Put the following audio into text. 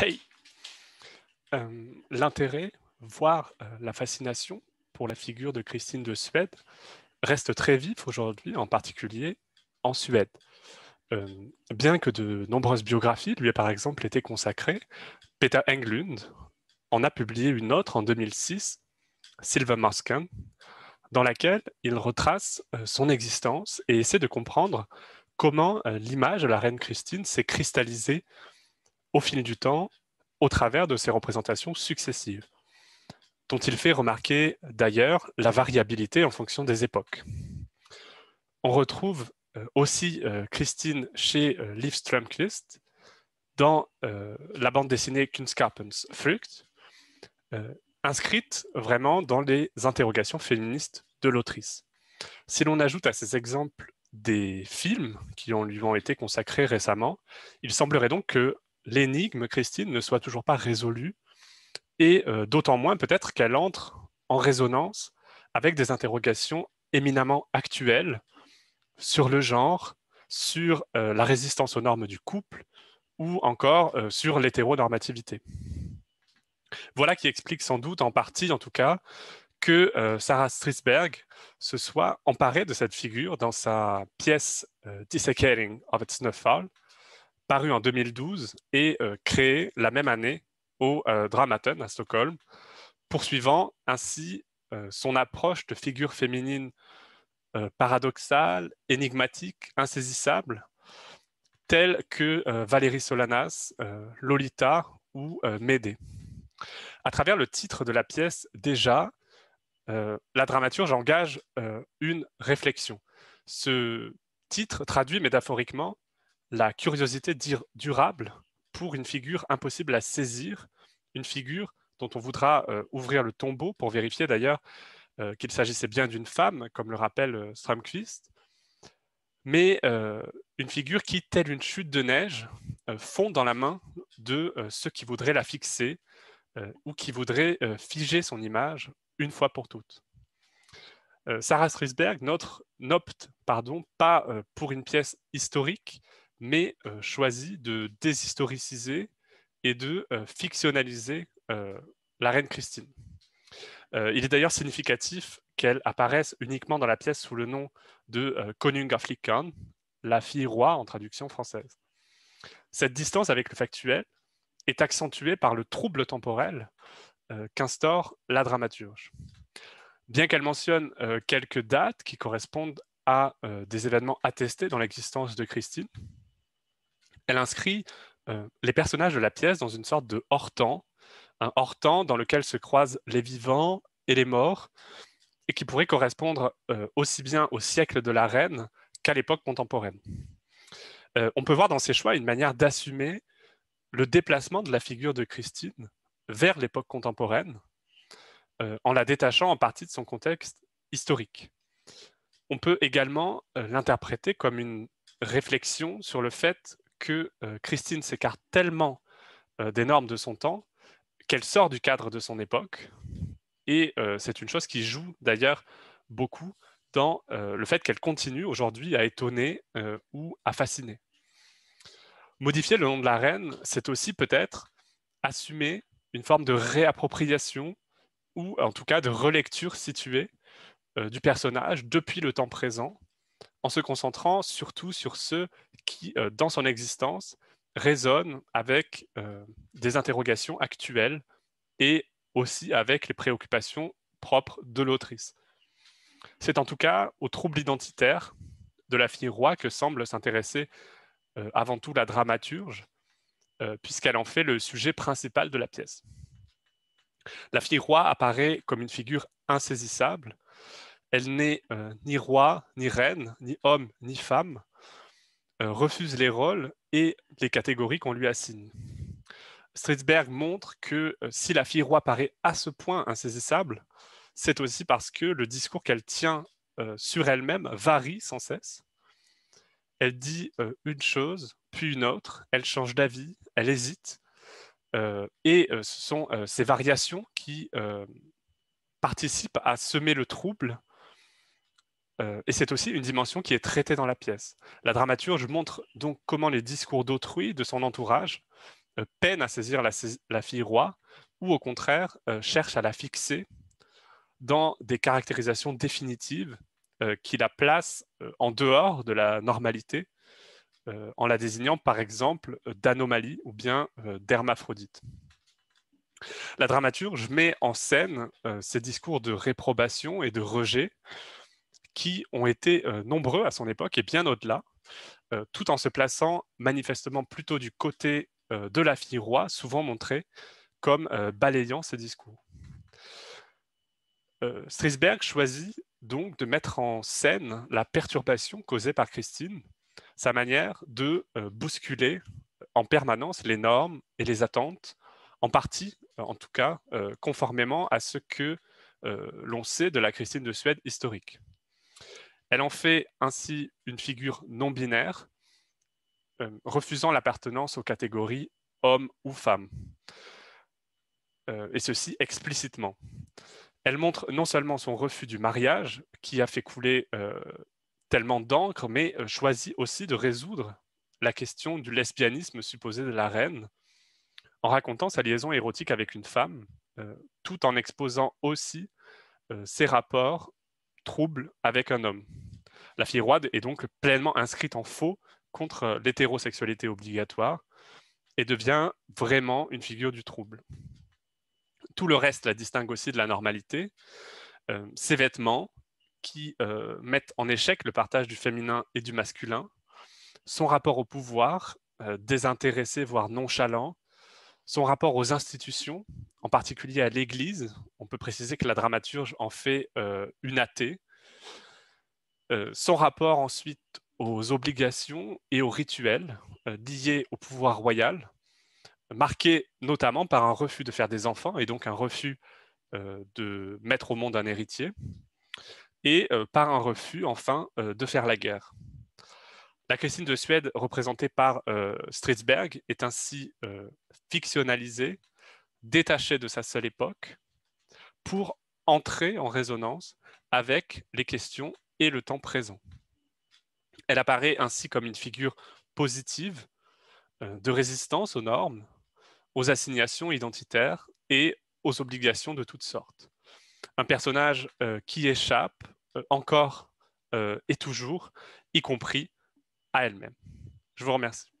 Hey euh, L'intérêt, voire euh, la fascination pour la figure de Christine de Suède reste très vif aujourd'hui, en particulier en Suède. Euh, bien que de nombreuses biographies lui aient par exemple été consacrées, Peter Englund en a publié une autre en 2006, Silver Maskin, dans laquelle il retrace son existence et essaie de comprendre comment l'image de la reine Christine s'est cristallisée au fil du temps au travers de ses représentations successives, dont il fait remarquer d'ailleurs la variabilité en fonction des époques. On retrouve euh, aussi euh, Christine chez euh, Liv dans la bande dessinée Kunskapens Frucht, inscrite vraiment dans les interrogations féministes de l'autrice. Si l'on ajoute à ces exemples des films qui ont, lui ont été consacrés récemment, il semblerait donc que l'énigme, Christine, ne soit toujours pas résolue, et euh, d'autant moins peut-être qu'elle entre en résonance avec des interrogations éminemment actuelles sur le genre, sur euh, la résistance aux normes du couple ou encore euh, sur l'hétéronormativité. Voilà qui explique sans doute en partie, en tout cas, que Sarah Strisberg se soit emparée de cette figure dans sa pièce Dissecating of its Snowfall, paru en 2012 et euh, créé la même année au euh, Dramaten à Stockholm, poursuivant ainsi euh, son approche de figure féminine paradoxale, énigmatique, insaisissable, telle que Valérie Solanas, Lolita ou Médée. À travers le titre de la pièce, déjà, la dramaturge engage une réflexion. Ce titre traduit métaphoriquement la curiosité durable pour une figure impossible à saisir, une figure dont on voudra euh, ouvrir le tombeau pour vérifier d'ailleurs euh, qu'il s'agissait bien d'une femme, comme le rappelle euh, Stramquist, mais une figure qui, telle une chute de neige, fond dans la main de ceux qui voudraient la fixer ou qui voudraient figer son image une fois pour toutes. Sarah Strisberg n'opte pas pour une pièce historique, mais euh, choisit de déshistoriciser et de euh, fictionnaliser euh, la reine Christine. il est d'ailleurs significatif qu'elle apparaisse uniquement dans la pièce sous le nom de Konung Aflikan, la fille roi en traduction française. Cette distance avec le factuel est accentuée par le trouble temporel qu'instaure la dramaturge. Bien qu'elle mentionne quelques dates qui correspondent à des événements attestés dans l'existence de Christine, elle inscrit euh, les personnages de la pièce dans une sorte de hors-temps, un hors-temps dans lequel se croisent les vivants et les morts, et qui pourrait correspondre euh, aussi bien au siècle de la reine qu'à l'époque contemporaine. Euh, on peut voir dans ces choix une manière d'assumer le déplacement de la figure de Christine vers l'époque contemporaine, en la détachant en partie de son contexte historique. On peut également l'interpréter comme une réflexion sur le fait que euh, Christine s'écarte tellement euh, des normes de son temps qu'elle sort du cadre de son époque. Et euh, c'est une chose qui joue d'ailleurs beaucoup dans le fait qu'elle continue aujourd'hui à étonner ou à fasciner. Modifier le nom de la reine, c'est aussi peut-être assumer une forme de réappropriation ou en tout cas de relecture située du personnage depuis le temps présent en se concentrant surtout sur ceux qui, euh, dans son existence, résonnent avec euh, des interrogations actuelles et aussi avec les préoccupations propres de l'autrice. C'est en tout cas au trouble identitaire de la fille roi que semble s'intéresser euh, avant tout la dramaturge, puisqu'elle en fait le sujet principal de la pièce. La fille roi apparaît comme une figure insaisissable, elle n'est euh, ni roi, ni reine, ni homme, ni femme, euh, refuse les rôles et les catégories qu'on lui assigne. Stritzberg montre que euh, si la fille roi paraît à ce point insaisissable, c'est aussi parce que le discours qu'elle tient sur elle-même varie sans cesse. Elle dit une chose, puis une autre, elle change d'avis, elle hésite, et ce sont ces variations qui participent à semer le trouble euh, et c'est aussi une dimension qui est traitée dans la pièce. La dramaturge montre donc comment les discours d'autrui, de son entourage, euh, peinent à saisir la, fille roi, ou au contraire euh, cherchent à la fixer dans des caractérisations définitives qui la placent en dehors de la normalité, en la désignant par exemple d'anomalie ou bien d'hermaphrodite. La dramaturge met en scène ces discours de réprobation et de rejet qui ont été euh, nombreux à son époque et bien au-delà, euh, tout en se plaçant manifestement plutôt du côté euh, de la fille roi, souvent montrée comme balayant ses discours. Strisberg choisit donc de mettre en scène la perturbation causée par Christine, sa manière de bousculer en permanence les normes et les attentes, en partie, en tout cas, conformément à ce que l'on sait de la Christine de Suède historique. Elle en fait ainsi une figure non binaire, euh, refusant l'appartenance aux catégories homme ou femme, euh, et ceci explicitement. Elle montre non seulement son refus du mariage, qui a fait couler euh, tellement d'encre, mais choisit aussi de résoudre la question du lesbianisme supposé de la reine, en racontant sa liaison érotique avec une femme, tout en exposant aussi ses rapports troubles avec un homme la fille roide est donc pleinement inscrite en faux contre euh, l'hétérosexualité obligatoire et devient vraiment une figure du trouble. Tout le reste la distingue aussi de la normalité. Euh, ses vêtements, qui euh, mettent en échec le partage du féminin et du masculin, son rapport au pouvoir, désintéressé, voire nonchalant, son rapport aux institutions, en particulier à l'Église. On peut préciser que la dramaturge en fait une athée, euh, son rapport ensuite aux obligations et aux rituels euh, liés au pouvoir royal, marqué notamment par un refus de faire des enfants et donc un refus euh, de mettre au monde un héritier, et par un refus enfin de faire la guerre. La Christine de Suède, représentée par Stritzberg, est ainsi fictionnalisée, détachée de sa seule époque, pour entrer en résonance avec les questions le temps présent. Elle apparaît ainsi comme une figure positive euh, de résistance aux normes, aux assignations identitaires et aux obligations de toutes sortes. Un personnage euh, qui échappe euh, encore et toujours, y compris à elle-même. Je vous remercie.